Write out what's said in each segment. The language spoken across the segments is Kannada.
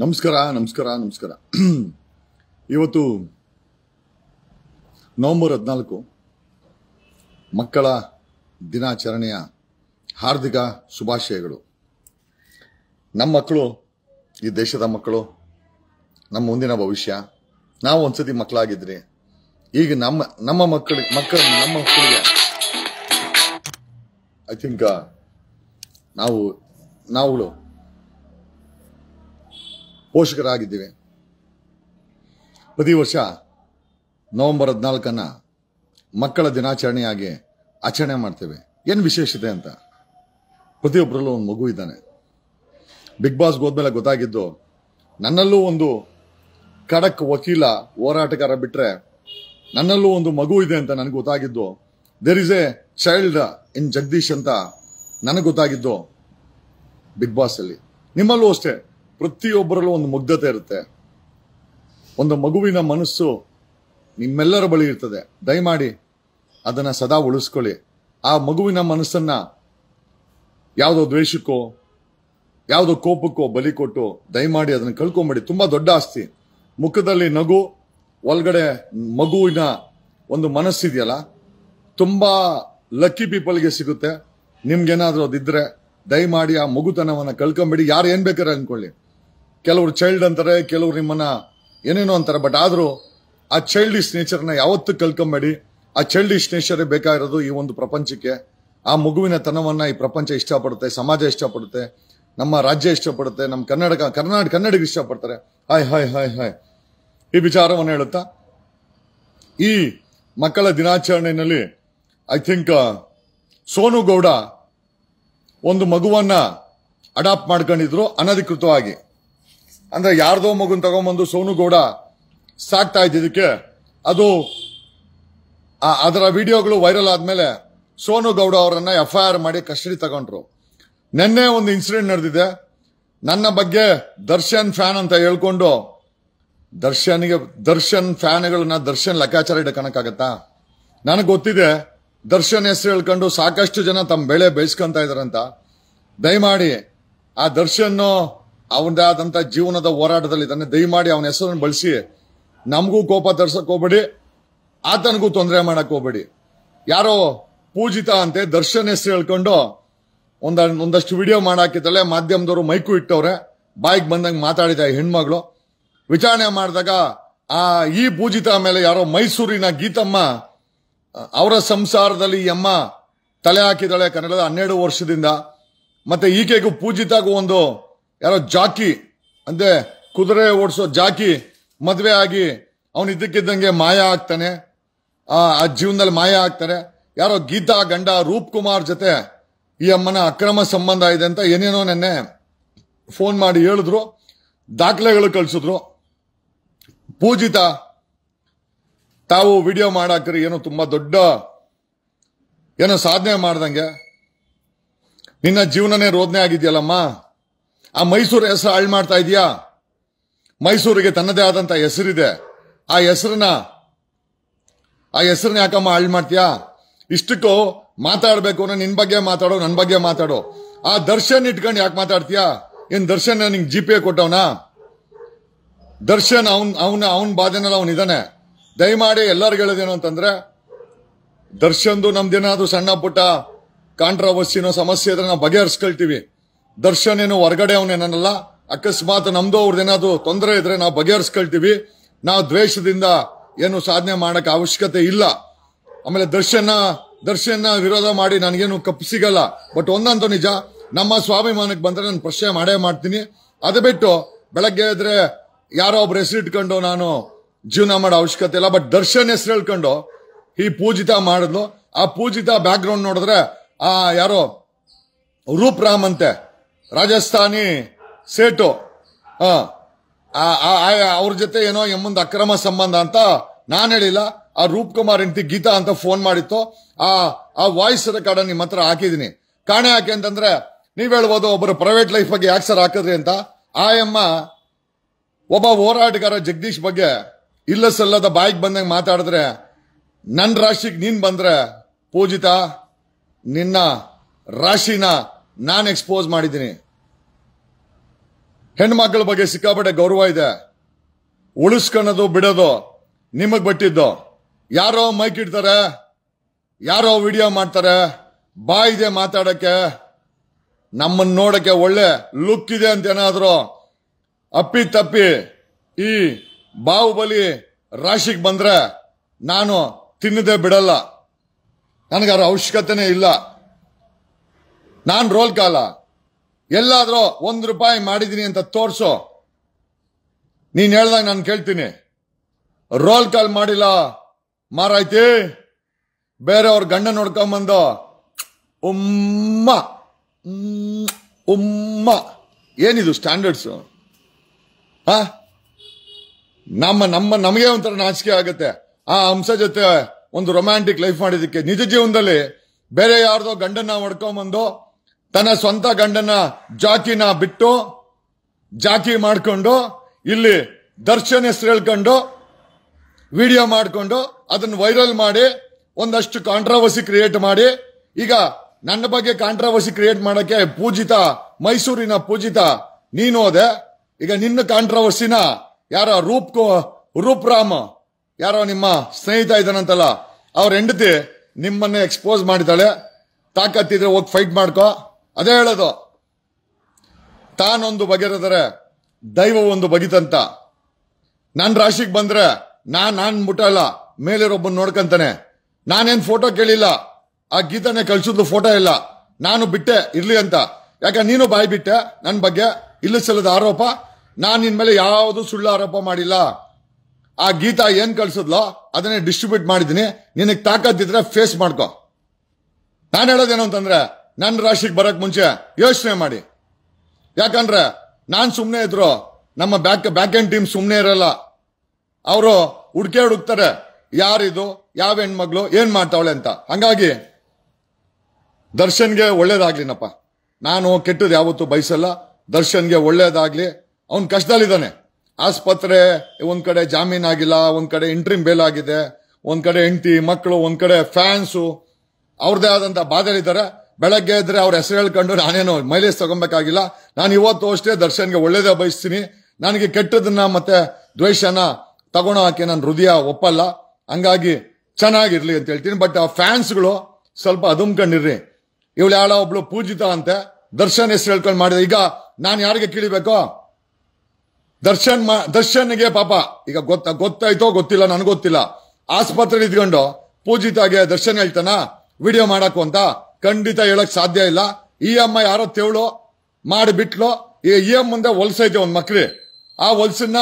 ನಮಸ್ಕಾರ ನಮಸ್ಕಾರ ನಮಸ್ಕಾರ ಇವತ್ತು ನವೆಂಬರ್ ಹದಿನಾಲ್ಕು ಮಕ್ಕಳ ದಿನಾಚರಣೆಯ ಹಾರ್ದಿಕ ಶುಭಾಶಯಗಳು ನಮ್ಮ ಮಕ್ಕಳು ಈ ದೇಶದ ಮಕ್ಕಳು ನಮ್ಮ ಮುಂದಿನ ಭವಿಷ್ಯ ನಾವು ಒಂದ್ಸತಿ ಮಕ್ಕಳಾಗಿದ್ರಿ ಈಗ ನಮ್ಮ ನಮ್ಮ ಮಕ್ಕಳಿಗೆ ಮಕ್ಕಳ ನಮ್ಮ ಮಕ್ಕಳಿಗೆ ಐ ತಿಂಕ್ ನಾವು ನಾವುಗಳು ಪೋಷಕರಾಗಿದ್ದೇವೆ ಪ್ರತಿ ವರ್ಷ ನವೆಂಬರ್ ಹದಿನಾಲ್ಕನ್ನು ಮಕ್ಕಳ ದಿನಾಚರಣೆಯಾಗಿ ಆಚರಣೆ ಮಾಡ್ತೇವೆ ಏನು ವಿಶೇಷತೆ ಅಂತ ಪ್ರತಿಯೊಬ್ಬರಲ್ಲೂ ಒಂದು ಮಗು ಇದ್ದಾನೆ ಬಿಗ್ ಬಾಸ್ ಹೋದ್ಮೇಲೆ ಗೊತ್ತಾಗಿದ್ದು ನನ್ನಲ್ಲೂ ಒಂದು ಖಡಕ್ ವಕೀಲ ಹೋರಾಟಗಾರ ಬಿಟ್ಟರೆ ನನ್ನಲ್ಲೂ ಒಂದು ಮಗು ಇದೆ ಅಂತ ನನಗೆ ಗೊತ್ತಾಗಿದ್ದು there is a child in Jagadish ಅಂತ ನನಗೆ ಗೊತ್ತಾಗಿದ್ದು ಬಿಗ್ ಬಾಸ್ ಅಲ್ಲಿ ನಿಮ್ಮಲ್ಲೂ ಅಷ್ಟೇ ಪ್ರತಿಯೊಬ್ಬರಲ್ಲೂ ಒಂದು ಮುಗ್ಧತೆ ಇರುತ್ತೆ ಒಂದು ಮಗುವಿನ ಮನಸ್ಸು ನಿಮ್ಮೆಲ್ಲರ ಬಳಿ ಇರ್ತದೆ ದಯಮಾಡಿ ಅದನ್ನು ಸದಾ ಉಳಿಸ್ಕೊಳ್ಳಿ ಆ ಮಗುವಿನ ಮನಸ್ಸನ್ನ ಯಾವುದೋ ದ್ವೇಷಕ್ಕೋ ಯಾವುದೋ ಕೋಪಕ್ಕೋ ಬಲಿ ಕೊಟ್ಟು ದಯಮಾಡಿ ಅದನ್ನು ಕಳ್ಕೊಂಬೇಡಿ ತುಂಬ ದೊಡ್ಡ ಆಸ್ತಿ ಮುಖದಲ್ಲಿ ನಗು ಒಳಗಡೆ ಮಗುವಿನ ಒಂದು ಮನಸ್ಸಿದೆಯಲ್ಲ ತುಂಬ ಲಕ್ಕಿ ಪೀಪಲ್ಗೆ ಸಿಗುತ್ತೆ ನಿಮ್ಗೇನಾದರೂ ಅದಿದ್ರೆ ದಯಮಾಡಿ ಆ ಮಗುತನವನ್ನು ಕಳ್ಕೊಂಬಿಡಿ ಯಾರು ಏನು ಬೇಕಾರೆ ಅಂದ್ಕೊಳ್ಳಿ ಕೆಲವರು ಚೈಲ್ಡ್ ಅಂತಾರೆ ಕೆಲವರು ನಿಮ್ಮನ್ನ ಏನೇನೋ ಅಂತಾರೆ ಬಟ್ ಆದರೂ ಆ ಚೈಲ್ಡಿಶ್ ನೇಚರ್ನ ಯಾವತ್ತೂ ಕಲ್ಕೊಂಬೇಡಿ ಆ ಚೈಲ್ಡಿಶ್ ನೇಚರ್ ಬೇಕಾಗಿರೋದು ಈ ಒಂದು ಪ್ರಪಂಚಕ್ಕೆ ಆ ಮಗುವಿನ ತನವನ್ನು ಈ ಪ್ರಪಂಚ ಇಷ್ಟಪಡುತ್ತೆ ಸಮಾಜ ಇಷ್ಟಪಡುತ್ತೆ ನಮ್ಮ ರಾಜ್ಯ ಇಷ್ಟಪಡುತ್ತೆ ನಮ್ಮ ಕನ್ನಡಕ ಕರ್ನಾಟಕ ಕನ್ನಡಿಗ ಇಷ್ಟಪಡ್ತಾರೆ ಹಾಯ್ ಹಾಯ್ ಹಾಯ್ ಹಾಯ್ ಈ ವಿಚಾರವನ್ನು ಹೇಳುತ್ತಾ ಈ ಮಕ್ಕಳ ದಿನಾಚರಣೆಯಲ್ಲಿ ಐ ಥಿಂಕ್ ಸೋನು ಗೌಡ ಒಂದು ಮಗುವನ್ನ ಅಡಾಪ್ಟ್ ಮಾಡ್ಕೊಂಡಿದ್ರು ಅನಧಿಕೃತವಾಗಿ ಅಂದ್ರೆ ಯಾರ್ದೋ ಮಗುನ್ ತಗೊಂಬಂದು ಸೋನು ಗೌಡ ಸಾಕ್ತಾ ಇದ್ದಿದ್ದಕ್ಕೆ ಅದು ಅದರ ವಿಡಿಯೋಗಳು ವೈರಲ್ ಆದ್ಮೇಲೆ ಸೋನು ಗೌಡ ಅವರನ್ನ ಎಫ್ ಐ ಆರ್ ಮಾಡಿ ಕಸ್ಟಡಿ ತಗೊಂಡ್ರು ನಿನ್ನೆ ಒಂದು ಇನ್ಸಿಡೆಂಟ್ ನಡೆದಿದೆ ನನ್ನ ಬಗ್ಗೆ ದರ್ಶನ್ ಫ್ಯಾನ್ ಅಂತ ಹೇಳ್ಕೊಂಡು ದರ್ಶನ್ಗೆ ದರ್ಶನ್ ಫ್ಯಾನ್ಗಳನ್ನ ದರ್ಶನ್ ಲೆಕ್ಕಾಚಾರ ಇಡಕನಕ್ಕಾಗತ್ತಾ ನನಗೆ ಗೊತ್ತಿದೆ ದರ್ಶನ್ ಹೆಸರು ಹೇಳ್ಕೊಂಡು ಸಾಕಷ್ಟು ಜನ ತಮ್ಮ ಬೆಳೆ ಬೇಯಿಸ್ಕೊಂತ ಇದಾರಂತ ದಯಮಾಡಿ ಆ ದರ್ಶನ್ ಅವನದಾದಂತ ಜೀವನದ ಹೋರಾಟದಲ್ಲಿ ಇದನ್ನ ದಯಮಾಡಿ ಅವನ ಹೆಸರನ್ನು ಬಳಸಿ ನಮಗೂ ಕೋಪ ತರ್ಸಕ್ ಹೋಗ್ಬೇಡಿ ಆತನಿಗೂ ತೊಂದರೆ ಮಾಡಕ್ ಹೋಗ್ಬೇಡಿ ಯಾರೋ ಪೂಜಿತ ಅಂತೆ ದರ್ಶನ್ ಹೆಸರು ಹೇಳ್ಕೊಂಡು ಒಂದ ಒಂದಷ್ಟು ವಿಡಿಯೋ ಮಾಡಾಕಿದ್ದಲೆ ಮಾಧ್ಯಮದವರು ಮೈಕು ಇಟ್ಟವ್ರೆ ಬಾಯಿಗೆ ಬಂದಂಗೆ ಮಾತಾಡಿದ ಹೆಣ್ಮಗಳು ವಿಚಾರಣೆ ಮಾಡಿದಾಗ ಆ ಈ ಪೂಜಿತ ಮೇಲೆ ಯಾರೋ ಮೈಸೂರಿನ ಗೀತಮ್ಮ ಅವರ ಸಂಸಾರದಲ್ಲಿ ಈ ಅಮ್ಮ ತಲೆ ಹಾಕಿದಾಳೆ ಕನ್ನಡದ ಹನ್ನೆರಡು ವರ್ಷದಿಂದ ಮತ್ತೆ ಈಕೆಗೂ ಪೂಜಿತಾಗೂ ಒಂದು ಯಾರೋ ಜಾಕಿ ಅಂದ್ರೆ ಕುದುರೆ ಓಡಿಸೋ ಜಾಕಿ ಮದುವೆ ಆಗಿ ಅವನು ಇದ್ದಕ್ಕಿದ್ದಂಗೆ ಮಾಯ ಆಗ್ತಾನೆ ಆ ಜೀವನದಲ್ಲಿ ಮಾಯ ಆಗ್ತಾರೆ ಯಾರೋ ಗೀತಾ ಗಂಡ ರೂಪ್ ಕುಮಾರ್ ಜೊತೆ ಈ ಅಮ್ಮನ ಅಕ್ರಮ ಸಂಬಂಧ ಇದೆ ಅಂತ ಏನೇನೋ ನೆನ್ನೆ ಫೋನ್ ಮಾಡಿ ಹೇಳಿದ್ರು ದಾಖಲೆಗಳು ಕಳಿಸಿದ್ರು ಪೂಜಿತ ತಾವು ವಿಡಿಯೋ ಮಾಡಾಕ್ರಿ ಏನೋ ತುಂಬಾ ದೊಡ್ಡ ಏನೋ ಸಾಧನೆ ಮಾಡ್ದಂಗೆ ನಿನ್ನ ಜೀವನನೇ ರೋದನೆ ಆಗಿದೆಯಲ್ಲಮ್ಮ ಆ ಮೈಸೂರು ಹೆಸರು ಹಾಳು ಮಾಡ್ತಾ ಇದೆಯಾ ಮೈಸೂರಿಗೆ ತನ್ನದೇ ಆದಂತ ಹೆಸರಿದೆ ಆ ಹೆಸರನ್ನ ಆ ಹೆಸರನ್ನ ಯಾಕಮ್ಮ ಹಾಳು ಮಾಡ್ತೀಯಾ ಇಷ್ಟಕ್ಕೂ ಮಾತಾಡಬೇಕು ಅಂದ್ರೆ ನಿನ್ ಬಗ್ಗೆ ಮಾತಾಡೋ ನನ್ನ ಬಗ್ಗೆ ಮಾತಾಡೋ ಆ ದರ್ಶನ್ ಇಟ್ಕೊಂಡು ಯಾಕೆ ಮಾತಾಡ್ತೀಯಾ ಏನ್ ದರ್ಶನ್ ನಿಂಗೆ ಜಿ ಪಿ ಎ ದರ್ಶನ್ ಅವನ್ ಅವನ ಅವನ ಬಾಧೆನಲ್ಲಿ ಅವನಿದ್ದಾನೆ ದಯಮಾಡಿ ಎಲ್ಲರಿಗೂ ಹೇಳೋದೇನು ಅಂತಂದ್ರೆ ದರ್ಶನ್ದು ನಮ್ದೇನಾದ್ರೂ ಸಣ್ಣ ಪುಟ್ಟ ಕಾಂಟ್ರವರ್ಸಿನೋ ಸಮಸ್ಯೆ ಇದ್ರೆ ನಾವು ಬಗೆಹರಿಸ್ಕೊಳ್ತೀವಿ ದರ್ಶನ್ ಏನು ಹೊರಗಡೆ ಅವನೇನಲ್ಲ ಅಕಸ್ಮಾತ್ ನಮ್ದು ಅವ್ರದ್ದೇನಾದ್ರು ತೊಂದರೆ ಇದ್ರೆ ನಾವು ಬಗೆಹರಿಸ್ಕೊಳ್ತೀವಿ ನಾವು ದ್ವೇಷದಿಂದ ಏನು ಸಾಧನೆ ಮಾಡಕ್ಕೆ ಅವಶ್ಯಕತೆ ಇಲ್ಲ ಆಮೇಲೆ ದರ್ಶನ ದರ್ಶನ ವಿರೋಧ ಮಾಡಿ ನನಗೇನು ಕಪ್ ಸಿಗಲ್ಲ ಬಟ್ ಒಂದಂತೂ ನಿಜ ನಮ್ಮ ಸ್ವಾಭಿಮಾನಕ್ಕೆ ಬಂದ್ರೆ ನಾನು ಪ್ರಶ್ನೆ ಮಾಡೇ ಮಾಡ್ತೀನಿ ಅದು ಬಿಟ್ಟು ಬೆಳಗ್ಗೆ ಇದ್ರೆ ಯಾರೋ ಒಬ್ರು ಹೆಸರು ನಾನು ಜೀವನ ಮಾಡೋ ಅವಶ್ಯಕತೆ ಇಲ್ಲ ಬಟ್ ದರ್ಶನ್ ಹೆಸರು ಹೇಳ್ಕೊಂಡು ಈ ಪೂಜಿತ ಮಾಡಿದ್ಲು ಆ ಪೂಜಿತ ಬ್ಯಾಕ್ ಗ್ರೌಂಡ್ ನೋಡಿದ್ರೆ ಆ ಯಾರೋ ರೂಪ್ರಾಮ್ ಅಂತೆ ರಾಜಸ್ಥಾನಿ ಸೇಟು ಅವ್ರ ಜೊತೆ ಏನೋ ಎಮ್ಮೊಂದು ಅಕ್ರಮ ಸಂಬಂಧ ಅಂತ ನಾನು ಹೇಳಿಲ್ಲ ಆ ರೂಪ್ ಕುಮಾರ್ ಹೆಂಡತಿ ಗೀತಾ ಅಂತ ಫೋನ್ ಮಾಡಿತ್ತು ಆ ಆ ವಾಯ್ಸ್ ರೆಕಾರ್ಡ್ ನಿಮ್ಮ ಹತ್ರ ಹಾಕಿದೀನಿ ಕಾಣೆ ಯಾಕೆ ಅಂತಂದ್ರೆ ನೀವ್ ಹೇಳ್ಬೋದು ಒಬ್ಬರು ಪ್ರೈವೇಟ್ ಲೈಫ್ ಬಗ್ಗೆ ಯಾಕೆ ಸರ್ ಹಾಕಿದ್ರಿ ಅಂತ ಆ ಎಮ್ಮ ಒಬ್ಬ ಹೋರಾಟಗಾರ ಜಗದೀಶ್ ಬಗ್ಗೆ ಇಲ್ಲ ಸಲ್ಲದ ಬಾಯಿಗೆ ಬಂದಂಗೆ ಮಾತಾಡಿದ್ರೆ ನನ್ನ ರಾಶಿಗೆ ನೀನ್ ಬಂದ್ರೆ ಪೂಜಿತ ನಿನ್ನ ರಾಶಿನ ನಾನು ಎಕ್ಸ್ಪೋಸ್ ಮಾಡಿದ್ದೀನಿ ಮಕ್ಕಳ ಬಗ್ಗೆ ಸಿಕ್ಕಾಪಟ್ಟೆ ಗೌರವ ಇದೆ ಉಳಿಸ್ಕೊಳ್ಳೋದು ಬಿಡೋದು ನಿಮಗ್ ಬಟ್ಟಿದ್ದು ಯಾರೋ ಮೈಕ್ ಇಡ್ತಾರೆ ಯಾರೋ ವಿಡಿಯೋ ಮಾಡ್ತಾರೆ ಇದೆ ಮಾತಾಡಕ್ಕೆ ನಮ್ಮನ್ನ ನೋಡಕ್ಕೆ ಒಳ್ಳೆ ಲುಕ್ ಇದೆ ಅಂತ ಏನಾದ್ರು ಅಪ್ಪಿ ತಪ್ಪಿ ಈ ಬಾಹುಬಲಿ ರಾಶಿಗೆ ಬಂದ್ರೆ ನಾನು ತಿನ್ನದೆ ಬಿಡಲ್ಲ ನನಗಾರ ಅವಶ್ಯಕತೆನೇ ಇಲ್ಲ ನಾನು ರೋಲ್ ಕಾಲ ಎಲ್ಲಾದ್ರೂ ಒಂದು ರೂಪಾಯಿ ಮಾಡಿದ್ದೀನಿ ಅಂತ ತೋರ್ಸೋ ನೀನ್ ಹೇಳ್ದಾಗ ನಾನು ಕೇಳ್ತೀನಿ ರೋಲ್ ಕಾಲ್ ಮಾಡಿಲ್ಲ ಮಾರಾಯ್ತಿ ಬೇರೆ ಅವ್ರ ಗಂಡ ನೋಡ್ಕೊಂಬಂದು ಉಮ್ಮ ಉಮ್ಮ ಏನಿದು ಸ್ಟ್ಯಾಂಡರ್ಡ್ಸು ಹಾ ನಮ್ಮ ನಮ್ಮ ನಮಗೆ ಒಂಥರ ನಾಚಿಕೆ ಆಗುತ್ತೆ ಆ ಅಂಶ ಜೊತೆ ಒಂದು ರೊಮ್ಯಾಂಟಿಕ್ ಲೈಫ್ ಮಾಡಿದಕ್ಕೆ ನಿಜ ಜೀವನದಲ್ಲಿ ಬೇರೆ ಯಾರ್ದೋ ಗಂಡನ್ನ ಹೊಡ್ಕೊಂಬಂದು ತನ್ನ ಸ್ವಂತ ಗಂಡನ ಜಾಕಿನ ಬಿಟ್ಟು ಜಾಕಿ ಮಾಡಿಕೊಂಡು ಇಲ್ಲಿ ದರ್ಶನ ಹೆಸರು ಹೇಳ್ಕೊಂಡು ವಿಡಿಯೋ ಮಾಡಿಕೊಂಡು ಅದನ್ನು ವೈರಲ್ ಮಾಡಿ ಒಂದಷ್ಟು ಕಾಂಟ್ರವರ್ಸಿ ಕ್ರಿಯೇಟ್ ಮಾಡಿ ಈಗ ನನ್ನ ಬಗ್ಗೆ ಕಾಂಟ್ರವರ್ಸಿ ಕ್ರಿಯೇಟ್ ಮಾಡೋಕ್ಕೆ ಪೂಜಿತ ಮೈಸೂರಿನ ಪೂಜಿತ ನೀನು ಹೋದೆ ಈಗ ನಿನ್ನ ಕಾಂಟ್ರವರ್ಸಿನ ಯಾರ ರೂಪ್ ರೂಪ್ ರಾಮ್ ಯಾರೋ ನಿಮ್ಮ ಸ್ನೇಹಿತ ಇದ್ದಾನಂತಲ್ಲ ಅವ್ರ ಹೆಂಡತಿ ನಿಮ್ಮನ್ನೇ ಎಕ್ಸ್ಪೋಸ್ ಮಾಡಿದ್ದಾಳೆ ತಾಕತ್ತಿದ್ರೆ ಹೋಗಿ ಫೈಟ್ ಮಾಡ್ಕೋ ಅದೇ ಹೇಳೋದು ತಾನೊಂದು ಬಗೆರೆದರೆ ದೈವ ಒಂದು ಬಗಿತಂತ ನನ್ನ ರಾಶಿಗೆ ಬಂದರೆ ನಾನು ನಾನು ಮುಟ್ಟಲ್ಲ ಮೇಲಿರೊಬ್ಬನ್ ನೋಡ್ಕಂತಾನೆ ನಾನೇನು ಫೋಟೋ ಕೇಳಿಲ್ಲ ಆ ಗೀತನೆ ಕಳ್ಸಿದ್ಲು ಫೋಟೋ ಇಲ್ಲ ನಾನು ಬಿಟ್ಟೆ ಇರಲಿ ಅಂತ ಯಾಕೆ ನೀನು ಬಾಯಿ ಬಿಟ್ಟೆ ನನ್ನ ಬಗ್ಗೆ ಇಲ್ಲ ಸಲ್ಲದ ಆರೋಪ ನಾನು ನಿನ್ನ ಮೇಲೆ ಯಾವುದು ಸುಳ್ಳು ಆರೋಪ ಮಾಡಿಲ್ಲ ಆ ಗೀತ ಏನು ಕಳ್ಸಿದ್ಲೋ ಅದನ್ನೇ ಡಿಸ್ಟ್ರಿಬ್ಯೂಟ್ ಮಾಡಿದ್ದೀನಿ ನಿನಗೆ ತಾಕತ್ತಿದ್ರೆ ಫೇಸ್ ಮಾಡ್ಕೋ ನಾನು ಹೇಳೋದೇನು ಅಂತಂದ್ರೆ ನನ್ನ ರಾಶಿಗೆ ಬರಕ್ ಮುಂಚೆ ಯೋಚನೆ ಮಾಡಿ ಯಾಕಂದ್ರೆ ನಾನು ಸುಮ್ಮನೆ ಇದ್ರು ನಮ್ಮ ಬ್ಯಾಕ್ ಬ್ಯಾಕ್ ಎಂಡ್ ಟೀಮ್ ಸುಮ್ಮನೆ ಇರಲ್ಲ ಅವರು ಹುಡ್ಕೆ ಹುಡುಕ್ತಾರೆ ಯಾರಿದು ಯಾವ ಹೆಣ್ಮಗಳು ಏನು ಮಾಡ್ತಾವಳೆ ಅಂತ ಹಂಗಾಗಿ ದರ್ಶನ್ಗೆ ಒಳ್ಳೇದಾಗ್ಲಿನಪ್ಪ ನಾನು ಕೆಟ್ಟದ್ ಯಾವತ್ತೂ ಬಯಸಲ್ಲ ದರ್ಶನ್ಗೆ ಒಳ್ಳೇದಾಗ್ಲಿ ಅವನ್ ಕಷ್ಟದಲ್ಲಿದ್ದಾನೆ ಆಸ್ಪತ್ರೆ ಒಂದ್ ಕಡೆ ಜಾಮೀನ್ ಆಗಿಲ್ಲ ಒಂದ್ ಕಡೆ ಇಂಟ್ರಿಮ್ ಬೇಲ್ ಆಗಿದೆ ಒಂದ್ ಕಡೆ ಹೆಂಡತಿ ಮಕ್ಕಳು ಒಂದ್ ಕಡೆ ಫ್ಯಾನ್ಸು ಅವ್ರದೇ ಆದಂತ ಬಾಧೆಲಿದ್ದಾರೆ ಬೆಳಗ್ಗೆ ಇದ್ರೆ ಅವ್ರ ಹೆಸರು ಹೇಳ್ಕೊಂಡು ನಾನೇನು ಮೈಲೇಜ್ ತಗೊಬೇಕಾಗಿಲ್ಲ ನಾನು ಇವತ್ತು ಅಷ್ಟೇ ದರ್ಶನ್ಗೆ ಒಳ್ಳೇದೇ ಬಯಸ್ತೀನಿ ನನಗೆ ಕೆಟ್ಟದನ್ನ ಮತ್ತೆ ದ್ವೇಷನ ಹಾಕಿ ನನ್ನ ಹೃದಯ ಒಪ್ಪಲ್ಲ ಹಂಗಾಗಿ ಚೆನ್ನಾಗಿರ್ಲಿ ಅಂತ ಹೇಳ್ತೀನಿ ಬಟ್ ಆ ಫ್ಯಾನ್ಸ್ಗಳು ಸ್ವಲ್ಪ ಅದುಮ್ಕೊಂಡಿರ್ರಿ ಇವಳು ಯಾಳ ಒಬ್ಳು ಪೂಜಿತ ಅಂತೆ ದರ್ಶನ್ ಹೆಸರು ಹೇಳ್ಕೊಂಡು ಮಾಡಿದೆ ಈಗ ನಾನು ಯಾರಿಗೆ ಕೇಳಿಬೇಕು ದರ್ಶನ್ ದರ್ಶನ್ಗೆ ಪಾಪ ಈಗ ಗೊತ್ತ ಗೊತ್ತಾಯ್ತೋ ಗೊತ್ತಿಲ್ಲ ಗೊತ್ತಿಲ್ಲ ಆಸ್ಪತ್ರೆ ಇದ್ಕೊಂಡು ಪೂಜಿತಾಗೆ ದರ್ಶನ್ ಹೇಳ್ತಾನ ವಿಡಿಯೋ ಮಾಡಾಕು ಅಂತ ಖಂಡಿತ ಹೇಳಕ್ ಸಾಧ್ಯ ಇಲ್ಲ ಈ e ಅಮ್ಮ ಯಾರೋ ತೆವಳು ಮಾಡಿಬಿಟ್ಲು ಈ ಅಮ್ಮ e ಮುಂದೆ ಹೊಲ್ಸೈತೆ ಒಂದ್ ಮಕ್ಳಿ ಆ ಹೊಲ್ಸನ್ನ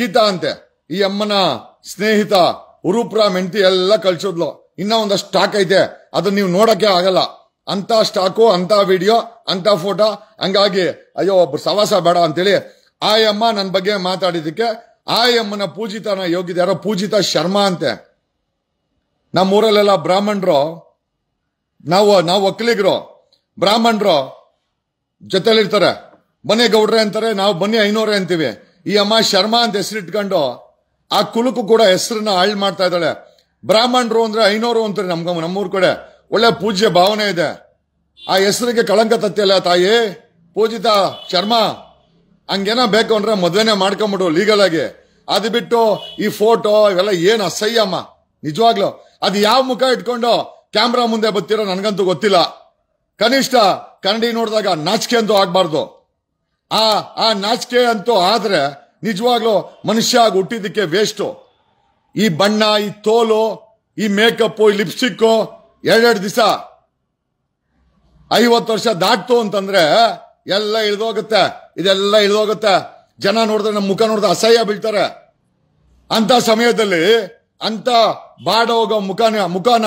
ಗೀತಾ ಅಂತೆ ಈ ಅಮ್ಮನ e ಸ್ನೇಹಿತ ಉರುಪ್ರ ಮೆಂಟಿ ಎಲ್ಲ ಕಳ್ಸಿದ್ಲು ಇನ್ನ ಒಂದು ಸ್ಟಾಕ್ ಐತೆ ಅದನ್ನ ನೀವು ನೋಡಕ್ಕೆ ಆಗಲ್ಲ ಅಂತ ಸ್ಟಾಕು ಅಂತ ವಿಡಿಯೋ ಅಂತ ಫೋಟೋ ಹಂಗಾಗಿ ಅಯ್ಯೋ ಒಬ್ರು ಸವಾಸ ಬೇಡ ಅಂತೇಳಿ ಆಯಮ್ಮ ನನ್ನ ಬಗ್ಗೆ ಮಾತಾಡಿದಕ್ಕೆ ಆ ಅಮ್ಮನ ಪೂಜಿತನ ಯೋಗಿದ ಯಾರೋ ಪೂಜಿತ ಶರ್ಮಾ ಅಂತೆ ನಮ್ಮ ಬ್ರಾಹ್ಮಣರು ನಾವು ನಾವು ಒಕ್ಕಲಿಗರು ಬ್ರಾಹ್ಮಣರು ಜೊತೆಲಿರ್ತಾರೆ ಬನ್ನಿ ಗೌಡ್ರೆ ಅಂತಾರೆ ನಾವು ಬನ್ನಿ ಐನೂರೇ ಅಂತೀವಿ ಈ ಅಮ್ಮ ಶರ್ಮಾ ಅಂತ ಹೆಸರಿಟ್ಕೊಂಡು ಆ ಕುಲುಕು ಕೂಡ ಹೆಸರನ್ನ ಹಾಳು ಮಾಡ್ತಾ ಇದ್ದಾಳೆ ಬ್ರಾಹ್ಮಣರು ಅಂದ್ರೆ ಐನೂರು ಅಂತಾರೆ ನಮ್ಗ ನಮ್ಮೂರ್ ಕಡೆ ಒಳ್ಳೆ ಪೂಜ್ಯ ಭಾವನೆ ಇದೆ ಆ ಹೆಸರಿಗೆ ಕಳಂಕ ತತ್ತಿಯಲ್ಲ ತಾಯಿ ಪೂಜಿತ ಶರ್ಮಾ ಹಂಗೇನ ಬೇಕು ಅಂದ್ರೆ ಮದುವೆನೇ ಮಾಡ್ಕೊಂಬಿಡು ಲೀಗಲ್ ಆಗಿ ಅದು ಬಿಟ್ಟು ಈ ಫೋಟೋ ಇವೆಲ್ಲ ಏನು ಅಸಹ್ಯಮ್ಮ ನಿಜವಾಗ್ಲು ಅದು ಯಾವ ಮುಖ ಇಟ್ಕೊಂಡು ಕ್ಯಾಮ್ರಾ ಮುಂದೆ ಬರ್ತಿರೋ ನನಗಂತೂ ಗೊತ್ತಿಲ್ಲ ಕನಿಷ್ಠ ಕನ್ನಡಿ ನೋಡಿದಾಗ ನಾಚಿಕೆ ಅಂತೂ ಆಗ್ಬಾರ್ದು ಆ ಆ ನಾಚಿಕೆ ಅಂತೂ ಆದ್ರೆ ನಿಜವಾಗ್ಲೂ ಮನುಷ್ಯ ಆಗಿ ಹುಟ್ಟಿದ್ದಕ್ಕೆ ವೇಸ್ಟು ಈ ಬಣ್ಣ ಈ ತೋಲು ಈ ಮೇಕಪ್ ಈ ಲಿಪ್ಸ್ಟಿಕ್ಕು ಎರಡೆರಡು ದಿವಸ ಐವತ್ತು ವರ್ಷ ದಾಟ್ತು ಅಂತಂದ್ರೆ ಎಲ್ಲ ಇಳಿದೋಗುತ್ತೆ ಇದೆಲ್ಲ ಇಳಿದೋಗುತ್ತೆ ಜನ ನೋಡಿದ್ರೆ ನಮ್ಮ ಮುಖ ನೋಡಿದ್ರೆ ಅಸಹ್ಯ ಬೀಳ್ತಾರೆ ಅಂತ ಸಮಯದಲ್ಲಿ ಅಂತ ಬಾಡ ಮುಖನ ಮುಖನ ಮುಖಾನ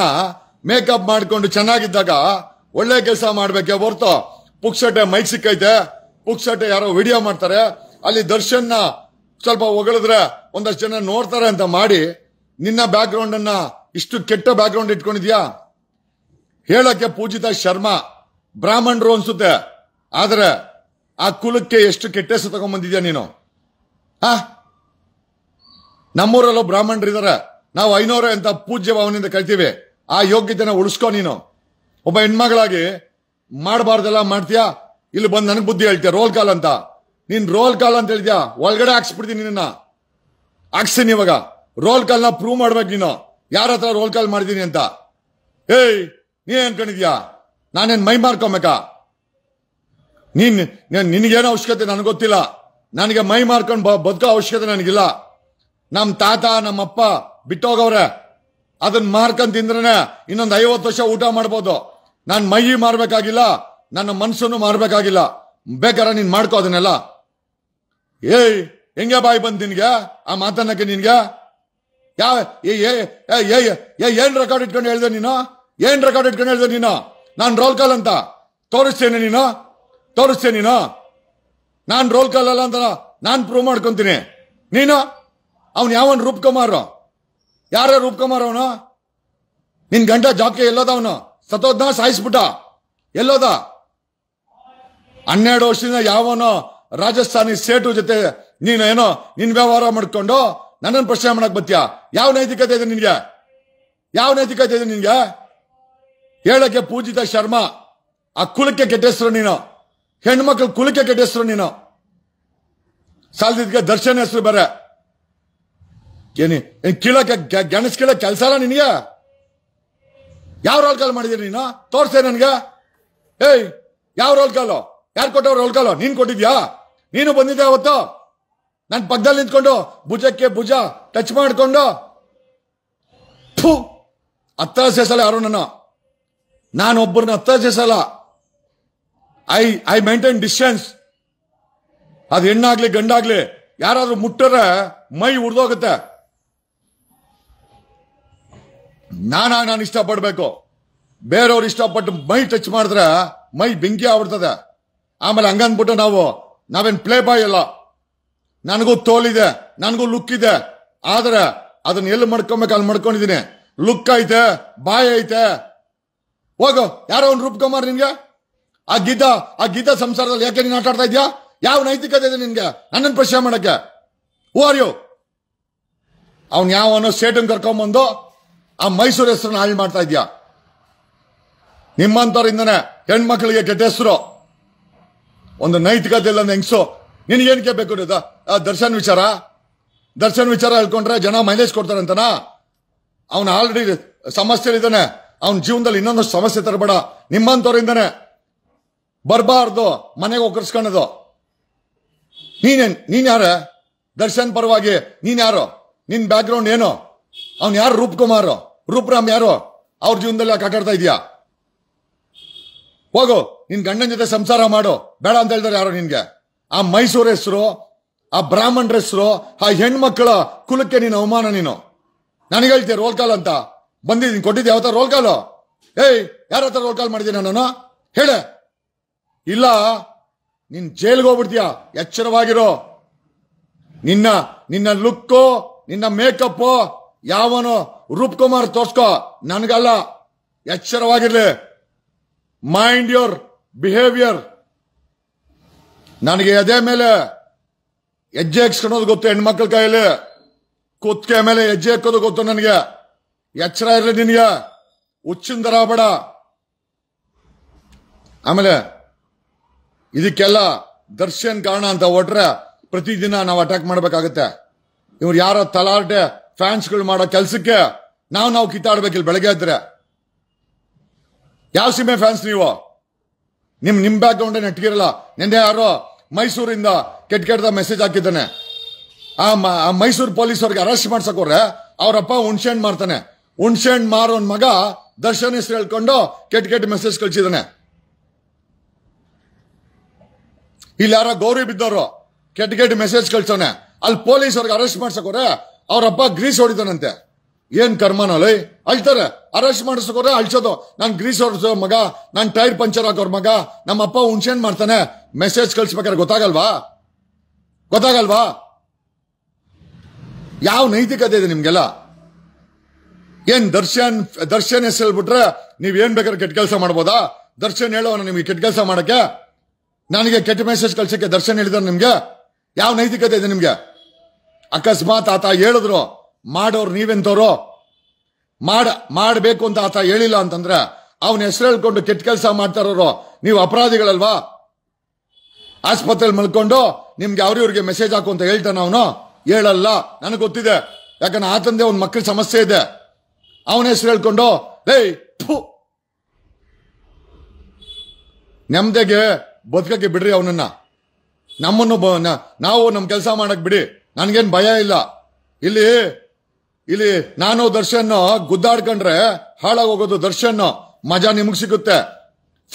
ಮೇಕಪ್ ಮಾಡ್ಕೊಂಡು ಚೆನ್ನಾಗಿದ್ದಾಗ ಒಳ್ಳೆ ಕೆಲಸ ಮಾಡ್ಬೇಕೆ ಹೊರ್ತು ಪುಕ್ಸಟ್ಟೆ ಮೈಕ್ ಸಿಕ್ಕೈತೆ ಪುಕ್ಸಟ್ಟೆ ಯಾರೋ ವಿಡಿಯೋ ಮಾಡ್ತಾರೆ ಅಲ್ಲಿ ದರ್ಶನ್ನ ಸ್ವಲ್ಪ ಹೊಗಳಿದ್ರೆ ಒಂದಷ್ಟು ಜನ ನೋಡ್ತಾರೆ ಅಂತ ಮಾಡಿ ನಿನ್ನ ಬ್ಯಾಕ್ ಗ್ರೌಂಡ್ ಅನ್ನ ಇಷ್ಟು ಕೆಟ್ಟ ಬ್ಯಾಕ್ ಗ್ರೌಂಡ್ ಇಟ್ಕೊಂಡಿದ್ಯಾ ಹೇಳಕ್ಕೆ ಪೂಜಿತ ಶರ್ಮಾ ಬ್ರಾಹ್ಮಣರು ಅನ್ಸುತ್ತೆ ಆದ್ರೆ ಆ ಕುಲಕ್ಕೆ ಎಷ್ಟು ಕೆಟ್ಟ ಹೆಸರು ತಗೊಂಡ್ಬಂದಿದ್ಯಾ ನೀನು ಹಾ ನಮ್ಮೂರಲ್ಲೂ ಬ್ರಾಹ್ಮಣರಿದ್ದಾರೆ ನಾವು ಐನೂರು ಅಂತ ಪೂಜ್ಯ ಭಾವನೆಯಿಂದ ಕರಿತೀವಿ ಆ ಯೋಗ್ಯತೆನ ಉಳಿಸ್ಕೊ ನೀನು ಒಬ್ಬ ಹೆಣ್ಮಗಳಾಗಿ ಮಾಡಬಾರ್ದಲ್ಲ ಮಾಡ್ತೀಯಾ ಇಲ್ಲಿ ಬಂದು ನನಗೆ ಬುದ್ಧಿ ಹೇಳ್ತೀಯ ರೋಲ್ ಕಾಲ್ ಅಂತ ನೀನ್ ರೋಲ್ ಕಾಲ್ ಅಂತ ಹೇಳಿದ್ಯಾ ಒಳಗಡೆ ಹಾಕ್ಸ್ಬಿಡ್ತೀನಿ ನಿನ್ನ ಹಾಕ್ಸ್ತೀನಿ ಇವಾಗ ರೋಲ್ ಕಾಲ್ನ ಪ್ರೂವ್ ಮಾಡ್ಬೇಕು ನೀನು ಯಾರ ಹತ್ರ ರೋಲ್ ಕಾಲ್ ಮಾಡಿದೀನಿ ಅಂತ ಏಯ್ ನೀ ಅನ್ಕೊಂಡಿದ್ಯಾ ನಾನೇನ್ ಮೈ ಮಾರ್ಕೊಬೇಕಾ ನೀನ್ ನಿನಗೇನು ಅವಶ್ಯಕತೆ ನನಗೆ ಗೊತ್ತಿಲ್ಲ ನನಗೆ ಮೈ ಮಾರ್ಕೊಂಡು ಬದುಕೋ ಅವಶ್ಯಕತೆ ನನಗಿಲ್ಲ ನಮ್ಮ ತಾತ ನಮ್ಮಪ್ಪ ಬಿಟ್ಟೋಗವ್ರೆ ಅದನ್ನ ಮಾರ್ಕೊಂಡ್ ತಿಂದ್ರೆ ಇನ್ನೊಂದು ಐವತ್ತು ವರ್ಷ ಊಟ ಮಾಡ್ಬೋದು ನಾನು ಮೈ ಮಾರ್ಬೇಕಾಗಿಲ್ಲ ನನ್ನ ಮನ್ಸನ್ನು ಮಾರ್ಬೇಕಾಗಿಲ್ಲ ಬೇಕಾರ ನೀನ್ ಮಾಡ್ಕೋ ಅದನ್ನೆಲ್ಲ ಏಯ್ ಹೆಂಗೆ ಬಾಯಿ ಬಂದ್ ನಿನ್ಗೆ ಆ ಮಾತನ್ನಕ್ಕೆ ನಿನ್ಗೆ ಯಾವ ಏನ್ ರೆಕಾರ್ಡ್ ಇಟ್ಕೊಂಡು ಹೇಳ್ದೆ ನೀನು ಏನ್ ರೆಕಾರ್ಡ್ ಇಟ್ಕೊಂಡು ಹೇಳ್ದೆ ನೀನು ನಾನು ರೋಲ್ ಕಾಲ್ ಅಂತ ತೋರಿಸ್ತೇನೆ ನೀನು ತೋರಿಸ್ತೇನೆ ನೀನು ನಾನು ರೋಲ್ ಕಾಲ್ ಅಲ್ಲ ಅಂತ ನಾನು ಪ್ರೂವ್ ಮಾಡ್ಕೊಂತೀನಿ ನೀನು ಅವನು ಯಾವನ್ ಕುಮಾರ್ ಯಾರ ರೂಪ್ಕುಮಾರ್ ಅವನು ನಿನ್ ಗಂಟ ಜಾಕೆ ಎಲ್ಲೋದ ಅವನು ಸತೋದ್ನ ಸಾಯಿಸ್ಬಿಟ್ಟ ಎಲ್ಲೋದ ಹನ್ನೆರಡು ವರ್ಷದಿಂದ ಯಾವನೋ ರಾಜಸ್ಥಾನಿ ಸೇಟು ಜೊತೆ ನೀನು ಏನೋ ನಿನ್ ವ್ಯವಹಾರ ಮಾಡ್ಕೊಂಡು ನನ್ನನ್ನು ಪ್ರಶ್ನೆ ಮಾಡಕ್ ಬತ್ತೀಯ ಯಾವ ನೈತಿಕತೆ ಇದೆ ನಿನ್ಗೆ ಯಾವ ನೈತಿಕತೆ ಇದೆ ನಿನ್ಗೆ ಹೇಳಕ್ಕೆ ಪೂಜಿತ ಶರ್ಮಾ ಆ ಕುಲಕ್ಕೆ ಕೆಟ್ಟ ನೀನು ಹೆಣ್ಮಕ್ಳು ಕುಲಕ್ಕೆ ಕೆಟ್ಟ ನೀನು ಸಾಲದಿದ್ಗೆ ದರ್ಶನ ಹೆಸರು ಬರೇ ಏನಿ ಏನ್ ಕೀಳಕ ಗಣಸ್ ಕೀಳ ಕೆಲಸ ಅಲ್ಲ ನಿನಗೆ ಯಾವ ರೋಲ್ ಕಾಲ್ ಮಾಡಿದೀರಿ ನೀನು ತೋರ್ಸೆ ನನ್ಗೆ ಏಯ್ ಯಾವ ರೋಲ್ ಕಾಲು ಯಾರು ಕೊಟ್ಟವ್ರು ರೋಲ್ ಕಾಲು ನೀನ್ ಕೊಟ್ಟಿದ್ಯಾ ನೀನು ಬಂದಿದ್ದೆ ಅವತ್ತು ನನ್ನ ಪಕ್ಕದಲ್ಲಿ ನಿಂತ್ಕೊಂಡು ಭುಜಕ್ಕೆ ಭುಜ ಟಚ್ ಮಾಡಿಕೊಂಡು ಥೂ ಹತ್ತಾಸೆ ಸೇಸಲ್ಲ ಯಾರು ನಾನು ಒಬ್ಬರನ್ನ ಹತ್ತ ಸೇಸಲ್ಲ ಐ ಐ ಮೈಂಟೈನ್ ಡಿಸ್ಟೆನ್ಸ್ ಅದು ಹೆಣ್ಣಾಗ್ಲಿ ಗಂಡಾಗ್ಲಿ ಯಾರಾದ್ರೂ ಮುಟ್ಟರೆ ಮೈ ಉಡ್ದೋಗುತ್ತೆ ನಾನ ನಾನು ಇಷ್ಟಪಡಬೇಕು ಬೇರೆಯವ್ರು ಇಷ್ಟಪಟ್ಟು ಮೈ ಟಚ್ ಮಾಡಿದ್ರೆ ಮೈ ಬೆಂಕಿ ಆಗ್ಬಿಡ್ತದೆ ಆಮೇಲೆ ಹಂಗಂದ್ಬಿಟ್ಟು ನಾವು ನಾವೇನು ಪ್ಲೇ ಬಾಯ್ ಅಲ್ಲ ನನಗೂ ತೋಲಿದೆ ನನಗೂ ಲುಕ್ ಇದೆ ಆದ್ರೆ ಅದನ್ನ ಎಲ್ಲಿ ಮಡ್ಕೊಬೇಕು ಅಲ್ಲಿ ಮಡ್ಕೊಂಡಿದ್ದೀನಿ ಲುಕ್ ಐತೆ ಬಾಯ್ ಐತೆ ಹೋಗು ಯಾರೋ ಒಂದು ರೂಪ್ಕೊಂಬಾರ ನಿನ್ಗೆ ಆ ಗೀತ ಆ ಗೀತಾ ಸಂಸಾರದಲ್ಲಿ ಯಾಕೆ ನೀನು ಆಟಾಡ್ತಾ ಇದ್ಯಾ ಯಾವ ನೈತಿಕತೆ ಇದೆ ನಿನ್ಗೆ ನನ್ನನ್ನು ಪ್ರಶ್ನೆ ಮಾಡಕ್ಕೆ ಹೂ ಆರ್ ಯು ಅವ್ನು ಯಾವನೋ ಸೇಟನ್ ಕರ್ಕೊಂಬಂದು ಆ ಮೈಸೂರು ಹೆಸರನ್ನ ಹಾಳು ಮಾಡ್ತಾ ಇದೆಯಾ ನಿಮ್ಮಂತವ್ರಿಂದನೇ ಹೆಣ್ಮಕ್ಳಿಗೆ ಕೆಟ್ಟ ಹೆಸರು ಒಂದು ನೈತಿಕತೆ ಇಲ್ಲ ಹೆಂಗಸು ನಿನಗೇನಕ್ಕೆ ಬೇಕು ಆ ದರ್ಶನ್ ವಿಚಾರ ದರ್ಶನ್ ವಿಚಾರ ಹೇಳ್ಕೊಂಡ್ರೆ ಜನ ಮೈಲೇಜ್ ಕೊಡ್ತಾರಂತನಾ ಅವನು ಆಲ್ರೆಡಿ ಸಮಸ್ಯೆ ಇದ್ದಾನೆ ಅವನ ಜೀವನದಲ್ಲಿ ಇನ್ನೊಂದು ಸಮಸ್ಯೆ ತರಬೇಡ ನಿಮ್ಮಂತವ್ರಿಂದನೇ ಬರಬಾರ್ದು ಮನೆಗೆ ಒಕ್ಕರ್ಸ್ಕೊಳ್ಳೋದು ನೀನೇನ್ ನೀನ್ ಯಾರ ದರ್ಶನ್ ಪರವಾಗಿ ನೀನ್ ಯಾರು ನಿನ್ ಬ್ಯಾಕ್ ಗ್ರೌಂಡ್ ಏನು ಅವ್ನು ಯಾರು ರೂಪ್ ಕುಮಾರ್ ರೂಪ್ರಾಮ್ ಯಾರು ಅವ್ರ ಜೀವನದಲ್ಲಿ ಕಾಟಾಡ್ತಾ ಇದೀಯಾ ಹೋಗು ನಿನ್ ಗಂಡನ ಜೊತೆ ಸಂಸಾರ ಮಾಡು ಬೇಡ ಅಂತ ಹೇಳ್ತಾರೆ ಯಾರು ನಿನ್ಗೆ ಆ ಮೈಸೂರು ಹೆಸರು ಆ ಬ್ರಾಹ್ಮಣರ ಹೆಸರು ಆ ಹೆಣ್ಮಕ್ಳ ಕುಲಕ್ಕೆ ನೀನು ಅವಮಾನ ನೀನು ನನಗೆ ಹೇಳ್ತೀಯ ರೋಲ್ ಕಾಲ್ ಅಂತ ಬಂದಿದ್ದೀನಿ ಕೊಟ್ಟಿದ್ದೆ ಯಾವತ್ತ ರೋಲ್ ಕಾಲು ಏಯ್ ಯಾರ ಹತ್ರ ರೋಲ್ ಕಾಲ್ ಮಾಡಿದ್ದೀನಿ ನಾನು ಹೇಳೆ ಇಲ್ಲ ನೀನ್ ಜೈಲ್ಗೆ ಹೋಗ್ಬಿಡ್ತೀಯ ಎಚ್ಚರವಾಗಿರೋ ನಿನ್ನ ನಿನ್ನ ಲುಕ್ಕು ನಿನ್ನ ಮೇಕಪ್ಪು ಯಾವನೋ ರೂಪ್ ಕುಮಾರ್ ತೋರ್ಸ್ಕೋ ನನಗಲ್ಲ ಎಚ್ಚರವಾಗಿರ್ಲಿ ಮೈಂಡ್ ಯೋರ್ ಬಿಹೇವಿಯರ್ ನನಗೆ ಎದೆ ಮೇಲೆ ಹೆಜ್ಜೆ ಹಾಕ್ಸ್ಕೊಳೋದು ಗೊತ್ತು ಹೆಣ್ಮಕ್ಳ ಕೈಯಲ್ಲಿ ಕುತ್ಕೆ ಮೇಲೆ ಹೆಜ್ಜೆ ಹಾಕೋದು ಗೊತ್ತು ನನಗೆ ಎಚ್ಚರ ಇರಲಿ ನಿನಗೆ ಹುಚ್ಚಿಂದರ ದರ ಬೇಡ ಆಮೇಲೆ ಇದಕ್ಕೆಲ್ಲ ದರ್ಶನ್ ಕಾರಣ ಅಂತ ಹೊಟ್ರೆ ಪ್ರತಿದಿನ ನಾವು ಅಟ್ಯಾಕ್ ಮಾಡಬೇಕಾಗತ್ತೆ ಇವ್ರು ಯಾರೋ ತಲಾಟೆ ಫ್ಯಾನ್ಸ್ಗಳು ಮಾಡೋ ಕೆಲಸಕ್ಕೆ ನಾವು ನಾವು ಕಿತ್ತಾಡ್ಬೇಕಿಲ್ಲ ಬೆಳಗ್ಗೆ ಇದ್ರೆ ಯಾವ ಸಿಮೆ ಫ್ಯಾನ್ಸ್ ನೀವು ನಿಮ್ ನಿಮ್ ಬ್ಯಾಕ್ ಗ್ರೌಂಡ್ ನೆಟ್ಗಿರಲ್ಲ ನಿನ್ನೆ ಯಾರು ಮೈಸೂರಿಂದ ಕೆಟ್ಟ ಕೆಟ್ಟದ ಮೆಸೇಜ್ ಹಾಕಿದ್ದಾನೆ ಆ ಮೈಸೂರು ಪೊಲೀಸ್ ಅವ್ರಿಗೆ ಅರೆಸ್ಟ್ ಮಾಡ್ಸಕೋರೆ ಅವರಪ್ಪ ಹುಣ್ಸೆಣ್ ಮಾಡ್ತಾನೆ ಹುಣ್ಸೆಣ್ ಮಾರೋನ್ ಮಗ ದರ್ಶನ್ ಹೆಸರು ಹೇಳ್ಕೊಂಡು ಕೆಟ್ಟ ಕೆಟ್ಟ ಮೆಸೇಜ್ ಕಳ್ಸಿದಾನೆ ಇಲ್ಲಿ ಯಾರೋ ಗೌರಿ ಬಿದ್ದವರು ಕೆಟ್ಟ ಕೆಟ್ಟ ಮೆಸೇಜ್ ಕಳ್ಸೋನೆ ಅಲ್ಲಿ ಪೊಲೀಸ್ ಅವ್ರಿಗೆ ಅರೆಸ್ಟ್ ಮಾಡ್ಸಕೋರೆ ಅವ್ರಪ್ಪ ಗ್ರೀಸ್ ಹೊಡಿತಾನಂತೆ ಏನ್ ಕರ್ಮನಲ್ಲ ಅಳ್ತಾರೆ ಅರೆಸ್ಟ್ ಮಾಡಿಸ್ಕೋರೆ ಅಳ್ಸೋದು ನಾನು ಗ್ರೀಸ್ ಹೊಡಿಸೋ ಮಗ ನಾನ್ ಟೈರ್ ಪಂಚರ್ ಹಾಕೋರ್ ಮಗ ನಮ್ಮಪ್ಪ ಹುಣ್ಸೇನ್ ಮಾಡ್ತಾನೆ ಮೆಸೇಜ್ ಕಳ್ಸ್ಬೇಕಾದ್ರೆ ಗೊತ್ತಾಗಲ್ವಾ ಗೊತ್ತಾಗಲ್ವಾ ಯಾವ ನೈತಿಕತೆ ಇದೆ ನಿಮ್ಗೆಲ್ಲ ಏನ್ ದರ್ಶನ್ ದರ್ಶನ್ ಹೆಸರು ಹೇಳ್ಬಿಟ್ರೆ ನೀವ್ ಏನ್ ಬೇಕಾದ್ರೆ ಕೆಟ್ಟ ಕೆಲಸ ಮಾಡ್ಬೋದಾ ದರ್ಶನ್ ಹೇಳೋ ನಿಮ್ಗೆ ಕೆಟ್ಟ ಕೆಲಸ ಮಾಡಕ್ಕೆ ನನಗೆ ಕೆಟ್ಟ ಮೆಸೇಜ್ ಕಳ್ಸಕ್ಕೆ ದರ್ಶನ್ ಹೇಳಿದಾರೆ ನಿಮ್ಗೆ ಯಾವ ನೈತಿಕತೆ ಇದೆ ನಿಮ್ಗೆ ಅಕಸ್ಮಾತ್ ಆತ ಹೇಳಿದ್ರು ಮಾಡೋರು ನೀವೆಂತವ್ರು ಮಾಡ ಮಾಡಬೇಕು ಅಂತ ಆತ ಹೇಳಿಲ್ಲ ಅಂತಂದ್ರೆ ಅವನ ಹೆಸರು ಹೇಳ್ಕೊಂಡು ಕೆಟ್ಟ ಕೆಲಸ ಮಾಡ್ತಾರೋ ನೀವು ಅಪರಾಧಿಗಳಲ್ವಾ ಆಸ್ಪತ್ರೆಯಲ್ಲಿ ಮಲ್ಕೊಂಡು ನಿಮ್ಗೆ ಅವ್ರಿವ್ರಿಗೆ ಮೆಸೇಜ್ ಹಾಕು ಅಂತ ಹೇಳ್ತಾನೆ ಅವನು ಹೇಳಲ್ಲ ನನಗೆ ಗೊತ್ತಿದೆ ಯಾಕಂದ್ರೆ ಆತಂದೆ ಅವ್ನ ಮಕ್ಕಳ ಸಮಸ್ಯೆ ಇದೆ ಅವನ ಹೆಸರು ಹೇಳ್ಕೊಂಡು ಏಯ್ ನೆಮ್ಮದಿಗೆ ಬದುಕಕ್ಕೆ ಬಿಡ್ರಿ ಅವನನ್ನ ನಮ್ಮನ್ನು ನಾವು ನಮ್ಮ ಕೆಲಸ ಮಾಡಕ್ ಬಿಡಿ ನನಗೇನು ಭಯ ಇಲ್ಲ ಇಲ್ಲಿ ಇಲ್ಲಿ ನಾನು ದರ್ಶನ್ ಗುದ್ದಾಡ್ಕೊಂಡ್ರೆ ಹೋಗೋದು ದರ್ಶನ್ ಮಜಾ ನಿಮಗೆ ಸಿಗುತ್ತೆ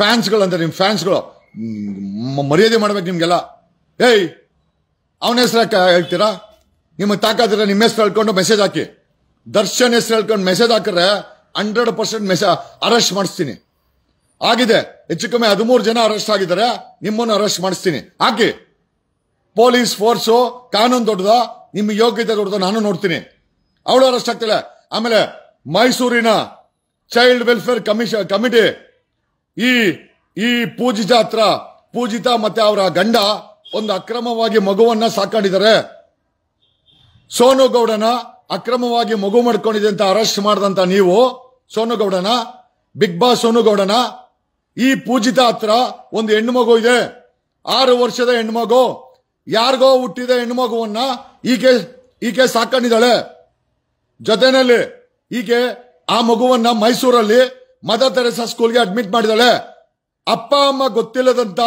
ಫ್ಯಾನ್ಸ್ಗಳು ಅಂತ ನಿಮ್ ಫ್ಯಾನ್ಸ್ಗಳು ಮರ್ಯಾದೆ ಮಾಡ್ಬೇಕು ನಿಮ್ಗೆಲ್ಲ ಏಯ್ ಅವನ ಹೆಸರು ಹೇಳ್ತೀರಾ ನಿಮಗೆ ತಾಕಾದ್ರೆ ನಿಮ್ಮ ಹೆಸರು ಹೇಳ್ಕೊಂಡು ಮೆಸೇಜ್ ಹಾಕಿ ದರ್ಶನ್ ಹೆಸರು ಹೇಳ್ಕೊಂಡು ಮೆಸೇಜ್ ಹಾಕಿದ್ರೆ ಹಂಡ್ರೆಡ್ ಪರ್ಸೆಂಟ್ ಮೆಸೇಜ್ ಅರೆಸ್ಟ್ ಮಾಡಿಸ್ತೀನಿ ಆಗಿದೆ ಹೆಚ್ಚು ಕಮ್ಮಿ ಹದಿಮೂರು ಜನ ಅರೆಸ್ಟ್ ಆಗಿದ್ದಾರೆ ನಿಮ್ಮನ್ನು ಅರೆಸ್ಟ್ ಮಾಡಿಸ್ತೀನಿ ಹಾಕಿ ಪೊಲೀಸ್ ಫೋರ್ಸು ಕಾನೂನು ದೊಡ್ಡದ ನಿಮ್ಮ ಯೋಗ್ಯತೆ ದೊಡ್ಡದ ನಾನು ನೋಡ್ತೀನಿ ಅವಳು ಅರೆಸ್ಟ್ ಆಗ್ತಿಲ್ಲ ಆಮೇಲೆ ಮೈಸೂರಿನ ಚೈಲ್ಡ್ ವೆಲ್ಫೇರ್ ಕಮಿಷನ್ ಕಮಿಟಿ ಈ ಈ ಪೂಜಿತ ಹತ್ರ ಪೂಜಿತ ಮತ್ತೆ ಅವರ ಗಂಡ ಒಂದು ಅಕ್ರಮವಾಗಿ ಮಗುವನ್ನ ಸಾಕೊಂಡಿದ್ದಾರೆ ಸೋನು ಗೌಡನ ಅಕ್ರಮವಾಗಿ ಮಗು ಮಾಡ್ಕೊಂಡಿದೆ ಅಂತ ಅರೆಸ್ಟ್ ಮಾಡಿದಂತ ನೀವು ಸೋನು ಗೌಡನ ಬಿಗ್ ಬಾಸ್ ಸೋನು ಗೌಡನ ಈ ಪೂಜಿತ ಹತ್ರ ಒಂದು ಹೆಣ್ಣು ಮಗು ಇದೆ ಆರು ವರ್ಷದ ಹೆಣ್ಣು ಯಾರಿಗೋ ಹುಟ್ಟಿದ ಹೆಣ್ಮಗುವನ್ನ ಈಕೆ ಈಕೆ ಸಾಕೊಂಡಿದ್ದಾಳೆ ಜೊತೆನಲ್ಲಿ ಈಕೆ ಆ ಮಗುವನ್ನ ಮೈಸೂರಲ್ಲಿ ಮದರ್ ತೆರೆಸಾ ಸ್ಕೂಲ್ಗೆ ಅಡ್ಮಿಟ್ ಮಾಡಿದಾಳೆ ಅಪ್ಪ ಅಮ್ಮ ಗೊತ್ತಿಲ್ಲದಂತ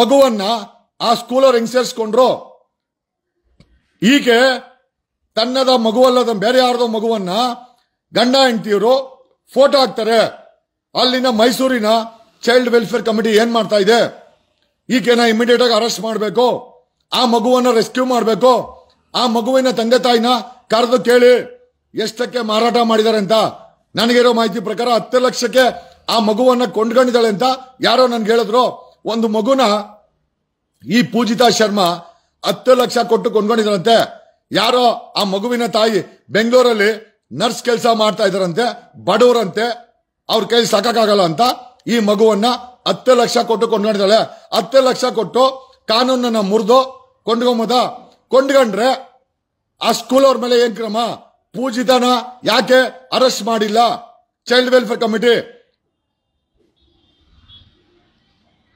ಮಗುವನ್ನ ಆ ಸ್ಕೂಲವ್ರು ಹೆಂಗ್ ಸೇರಿಸ್ಕೊಂಡ್ರು ಈಕೆ ತನ್ನದ ಮಗುವಲ್ಲದ ಬೇರೆ ಯಾರದೋ ಮಗುವನ್ನ ಗಂಡ ಹೆಂಡತಿಯವರು ಫೋಟೋ ಹಾಕ್ತಾರೆ ಅಲ್ಲಿನ ಮೈಸೂರಿನ ಚೈಲ್ಡ್ ವೆಲ್ಫೇರ್ ಕಮಿಟಿ ಏನ್ ಮಾಡ್ತಾ ಇದೆ ಈಕೆನ ಇಮಿಡಿಯೇಟ್ ಆಗಿ ಅರೆಸ್ಟ್ ಮಾಡಬೇಕು ಆ ಮಗುವನ್ನ ರೆಸ್ಕ್ಯೂ ಮಾಡಬೇಕು ಆ ಮಗುವಿನ ತಂದೆ ತಾಯಿನ ಕರೆದು ಕೇಳಿ ಎಷ್ಟಕ್ಕೆ ಮಾರಾಟ ಮಾಡಿದ್ದಾರೆ ಅಂತ ನನಗಿರೋ ಮಾಹಿತಿ ಪ್ರಕಾರ ಹತ್ತು ಲಕ್ಷಕ್ಕೆ ಆ ಮಗುವನ್ನ ಕೊಂಡ್ಕೊಂಡಿದ್ದಾಳೆ ಅಂತ ಯಾರೋ ನನ್ಗೆ ಹೇಳಿದ್ರು ಒಂದು ಮಗುನ ಈ ಪೂಜಿತಾ ಶರ್ಮಾ ಹತ್ತು ಲಕ್ಷ ಕೊಟ್ಟು ಕೊಂಡ್ಕೊಂಡಿದ್ದಾರಂತೆ ಯಾರೋ ಆ ಮಗುವಿನ ತಾಯಿ ಬೆಂಗಳೂರಲ್ಲಿ ನರ್ಸ್ ಕೆಲಸ ಮಾಡ್ತಾ ಇದ್ದಾರಂತೆ ಬಡವರಂತೆ ಅವ್ರ ಕೈ ಸಾಕಾಗಲ್ಲ ಅಂತ ಈ ಮಗುವನ್ನ ಹತ್ತು ಲಕ್ಷ ಕೊಟ್ಟು ಕೊಂಡ್ಕೊಂಡಿದ್ದಾಳೆ ಹತ್ತು ಲಕ್ಷ ಕೊಟ್ಟು ಕಾನೂನನ್ನ ಮುರಿದು ಕೊಂಡ್ಕೊಂಬೋದ ಕೊಂಡ್ಕೊಂಡ್ರೆ ಆ ಸ್ಕೂಲ್ ಅವ್ರ ಮೇಲೆ ಏನ್ ಕ್ರಮ ಪೂಜಿತನ ಯಾಕೆ ಅರೆಸ್ಟ್ ಮಾಡಿಲ್ಲ ಚೈಲ್ಡ್ ವೆಲ್ಫೇರ್ ಕಮಿಟಿ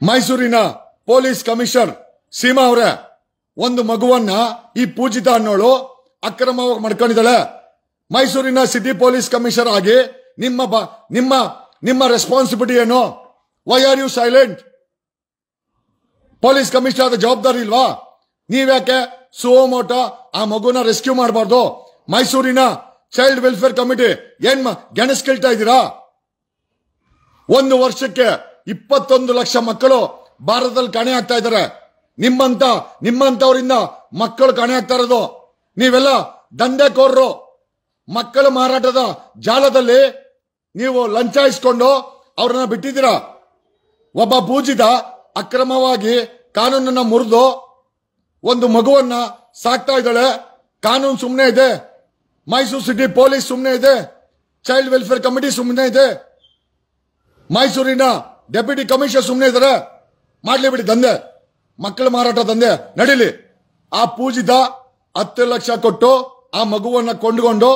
ಮೈಸೂರಿನ ಪೊಲೀಸ್ ಕಮಿಷನರ್ ಸೀಮಾ ಅವರೇ ಒಂದು ಮಗುವನ್ನ ಈ ಪೂಜಿತ ಅನ್ನೋಳು ಅಕ್ರಮವಾಗಿ ಮಾಡ್ಕೊಂಡಿದ್ದಾಳೆ ಮೈಸೂರಿನ ಸಿಟಿ ಪೊಲೀಸ್ ಕಮಿಷನರ್ ಆಗಿ ನಿಮ್ಮ ನಿಮ್ಮ ನಿಮ್ಮ ರೆಸ್ಪಾನ್ಸಿಬಿಲಿಟಿ ಏನು why are you silent police commissioner ಜವಾಬ್ದಾರಿ ಇಲ್ವಾ ನೀವ್ಯಾಕೆ ಸೋಮೋಟ ಆ ಮಗುನ ರೆಸ್ಕ್ಯೂ ಮಾಡಬಾರ್ದು ಮೈಸೂರಿನ ಚೈಲ್ಡ್ ವೆಲ್ಫೇರ್ ಕಮಿಟಿ ಏನ್ ಗೆಣಸ್ ಕೇಳ್ತಾ ಇದ್ದೀರಾ ಒಂದು ವರ್ಷಕ್ಕೆ ಇಪ್ಪತ್ತೊಂದು ಲಕ್ಷ ಮಕ್ಕಳು ಭಾರತದಲ್ಲಿ ಕಾಣೆ ಆಗ್ತಾ ಇದ್ದಾರೆ ನಿಮ್ಮಂತ ನಿಮ್ಮಂತವರಿಂದ ಮಕ್ಕಳು ಕಾಣೆ ಆಗ್ತಾ ಇರೋದು ನೀವೆಲ್ಲ ದಂಧೆಕೋರರು ಮಕ್ಕಳ ಮಾರಾಟದ ಜಾಲದಲ್ಲಿ ನೀವು ಲಂಚ ಇಸ್ಕೊಂಡು ಅವ್ರನ್ನ ಬಿಟ್ಟಿದ್ದೀರಾ ಒಬ್ಬ ಪೂಜಿತ ಅಕ್ರಮವಾಗಿ ಕಾನೂನನ್ನ ಮುರಿದು ಒಂದು ಮಗುವನ್ನ ಸಾಕ್ತಾ ಇದ್ದಾಳೆ ಕಾನೂನು ಸುಮ್ಮನೆ ಇದೆ ಮೈಸೂರು ಸಿಟಿ ಪೊಲೀಸ್ ಸುಮ್ಮನೆ ಇದೆ ಚೈಲ್ಡ್ ವೆಲ್ಫೇರ್ ಕಮಿಟಿ ಸುಮ್ಮನೆ ಇದೆ ಮೈಸೂರಿನ ಡೆಪ್ಯೂಟಿ ಕಮಿಷನರ್ ಸುಮ್ಮನೆ ಇದ್ದಾರೆ ಮಾಡ್ಲಿ ಬಿಡಿ ದಂಧೆ ಮಕ್ಕಳ ಮಾರಾಟ ದಂಧೆ ನಡೀಲಿ ಆ ಪೂಜಿತ ಹತ್ತು ಲಕ್ಷ ಕೊಟ್ಟು ಆ ಮಗುವನ್ನ ಕೊಂಡುಕೊಂಡು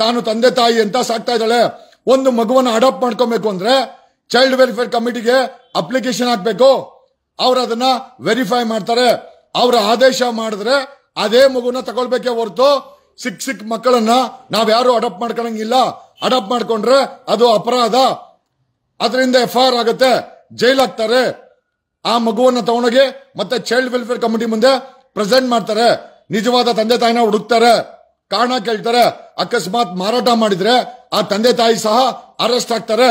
ತಾನು ತಂದೆ ತಾಯಿ ಅಂತ ಸಾಕ್ತಾ ಇದ್ದಾಳೆ ಒಂದು ಮಗುವನ್ನ ಅಡಾಪ್ಟ್ ಮಾಡ್ಕೊಬೇಕು ಅಂದ್ರೆ ಚೈಲ್ಡ್ ವೆಲ್ಫೇರ್ ಕಮಿಟಿಗೆ ಅಪ್ಲಿಕೇಶನ್ ಹಾಕ್ಬೇಕು ಅವ್ರು ಅದನ್ನ ವೆರಿಫೈ ಮಾಡ್ತಾರೆ ಅವರ ಆದೇಶ ಮಾಡಿದ್ರೆ ಅದೇ ಮಗುನ ತಗೊಳ್ಬೇಕೆ ಹೊರತು ಸಿಕ್ ಸಿಕ್ ಮಕ್ಕಳನ್ನ ಯಾರು ಅಡಾಪ್ಟ್ ಮಾಡ್ಕೊಳಂಗಿಲ್ಲ ಅಡಾಪ್ಟ್ ಮಾಡ್ಕೊಂಡ್ರೆ ಅದು ಅಪರಾಧ ಅದರಿಂದ ಎಫ್ ಆರ್ ಆಗುತ್ತೆ ಜೈಲಾಗ್ತಾರೆ ಆ ಮಗುವನ್ನ ತಗೊಂಡೋಗಿ ಮತ್ತೆ ಚೈಲ್ಡ್ ವೆಲ್ಫೇರ್ ಕಮಿಟಿ ಮುಂದೆ ಪ್ರೆಸೆಂಟ್ ಮಾಡ್ತಾರೆ ನಿಜವಾದ ತಂದೆ ತಾಯಿನ ಹುಡುಕ್ತಾರೆ ಕಾರಣ ಕೇಳ್ತಾರೆ ಅಕಸ್ಮಾತ್ ಮಾರಾಟ ಮಾಡಿದ್ರೆ ಆ ತಂದೆ ತಾಯಿ ಸಹ ಅರೆಸ್ಟ್ ಆಗ್ತಾರೆ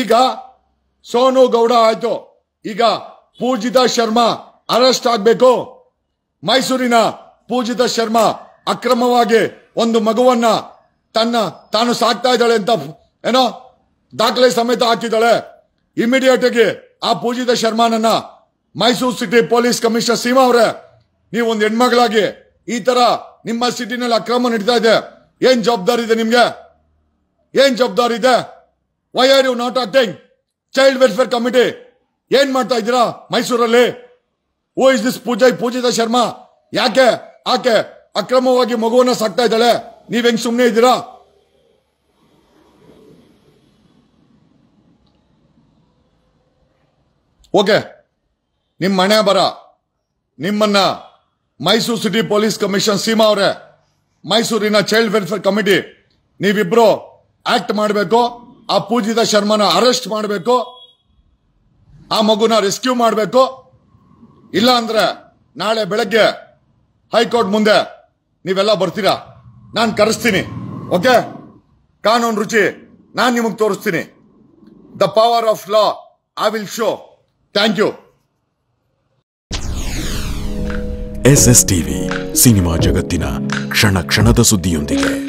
ಈಗ ಸೋನು ಗೌಡ ಆಯ್ತು ಈಗ ಪೂಜಿತಾ ಶರ್ಮಾ ಅರೆಸ್ಟ್ ಆಗಬೇಕು ಮೈಸೂರಿನ ಪೂಜಿತ ಶರ್ಮಾ ಅಕ್ರಮವಾಗಿ ಒಂದು ಮಗುವನ್ನ ತನ್ನ ತಾನು ಸಾಕ್ತಾ ಇದ್ದಾಳೆ ಅಂತ ಏನೋ ದಾಖಲೆ ಸಮೇತ ಹಾಕಿದ್ದಾಳೆ ಇಮಿಡಿಯೇಟ್ ಆಗಿ ಆ ಪೂಜಿತ ಶರ್ಮಾನನ್ನ Mysuru city police commissioner Seema ಅವರೇ ನೀವು ಒಂದು ಹೆಣ್ಮಗಳಾಗಿ ಈ ತರ ನಿಮ್ಮ ಸಿಟಿನಲ್ಲಿ ಅಕ್ರಮ ನಡೀತಾ ಇದೆ ಏನ್ ಜವಾಬ್ದಾರಿ ಇದೆ ನಿಮ್ಗೆ ಏನ್ ಜವಾಬ್ದಾರಿ ಇದೆ why are you not acting child welfare committee ಏನ್ ಮಾಡ್ತಾ ಇದ್ದೀರಾ ಮೈಸೂರಲ್ಲಿ oh is this Pooja Pujitha Sharma ಯಾಕೆ ಆಕೆ ಅಕ್ರಮವಾಗಿ ಮಗುವನ್ನ ಸಾಕ್ತಾ ಇದ್ದಾಳೆ ನೀವ್ ಹೆಂಗ್ ಸುಮ್ನೆ ಇದ್ದೀರಾ ಓಕೆ ನಿಮ್ಮ ಮನೆ ಬರ ನಿಮ್ಮನ್ನ Mysuru city police commission Seema ಅವರೇ ಮೈಸೂರಿನ ಚೈಲ್ಡ್ ವೆಲ್ಫೇರ್ ಕಮಿಟಿ ನೀವಿಬ್ರು ಆಕ್ಟ್ ಮಾಡಬೇಕು ಆ ಪೂಜಿತ ಶರ್ಮನ ಅರೆಸ್ಟ್ ಮಾಡಬೇಕು ಆ ಮಗುನ ರೆಸ್ಕ್ಯೂ ಮಾಡಬೇಕು ಇಲ್ಲ ಅಂದ್ರೆ ನಾಳೆ ಬೆಳಗ್ಗೆ ಹೈಕೋರ್ಟ್ ಮುಂದೆ ನೀವೆಲ್ಲ ಬರ್ತೀರಾ ನಾನು ಕರೆಸ್ತೀನಿ ಓಕೆ ಕಾನೂನು ರುಚಿ ನಾನು ನಿಮಗೆ ತೋರಿಸ್ತೀನಿ the power of law I will show thank you S S TV cinema ಜಗತ್ತಿನ ಕ್ಷಣ ಕ್ಷಣದ ಸುದ್ದಿಯೊಂದಿಗೆ